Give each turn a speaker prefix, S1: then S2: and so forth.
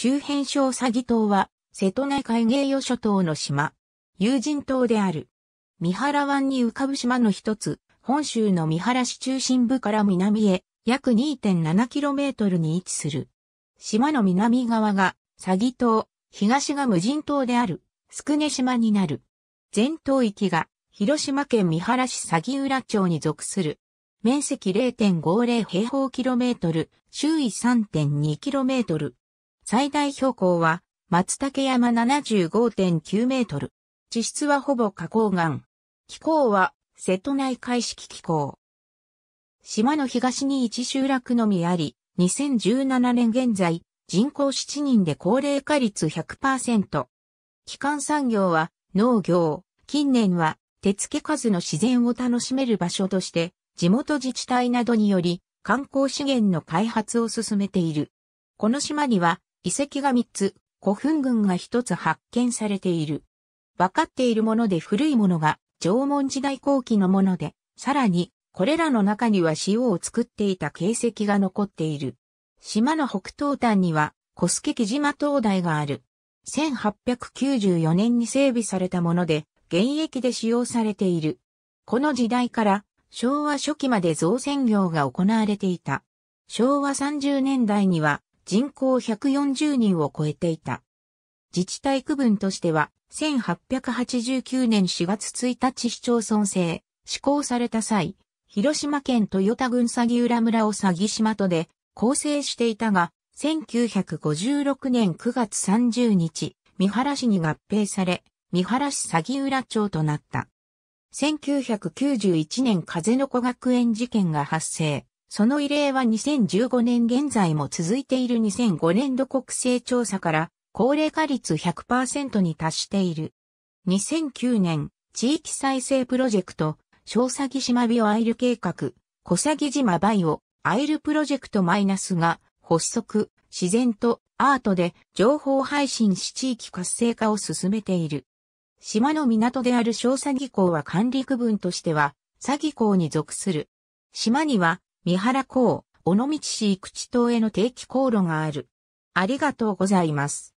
S1: 周辺小詐欺島は、瀬戸内海芸与諸島の島、友人島である。三原湾に浮かぶ島の一つ、本州の三原市中心部から南へ約 2.7km に位置する。島の南側が詐欺島、東が無人島である、宿根島になる。全島域が広島県三原市詐欺浦町に属する。面積0.50平方キロメートル、周囲3.2キロメートル。最大標高は松竹山75.9メートル。地質はほぼ花崗岩。気候は瀬戸内海式気候。島の東に一集落のみあり、2017年現在、人口7人で高齢化率100%。基幹産業は農業、近年は手付け数の自然を楽しめる場所として、地元自治体などにより観光資源の開発を進めている。この島には遺跡が3つ、古墳群が1つ発見されている。分かっているもので古いものが縄文時代後期のもので、さらに、これらの中には塩を作っていた形跡が残っている。島の北東端には、小助木島灯台がある。1894年に整備されたもので、現役で使用されている。この時代から昭和初期まで造船業が行われていた。昭和30年代には人口140人を超えていた。自治体区分としては、1889年4月1日市町村制、施行された際、広島県豊田郡欺浦村を欺。島とで構成していたが、1956年9月30日、三原市に合併され、三原市欺浦町となった。1991年風の子学園事件が発生。その異例は2015年現在も続いている2005年度国勢調査から高齢化率100%に達している。2009年、地域再生プロジェクト、小佐島ビオアイル計画、小佐島バイオ、アイルプロジェクトマイナスが発足、自然とアートで情報配信し地域活性化を進めている。島の港である小佐港は管理区分としては、佐木港に属する。島には三原港、尾道市生口島への定期航路がある。ありがとうございます。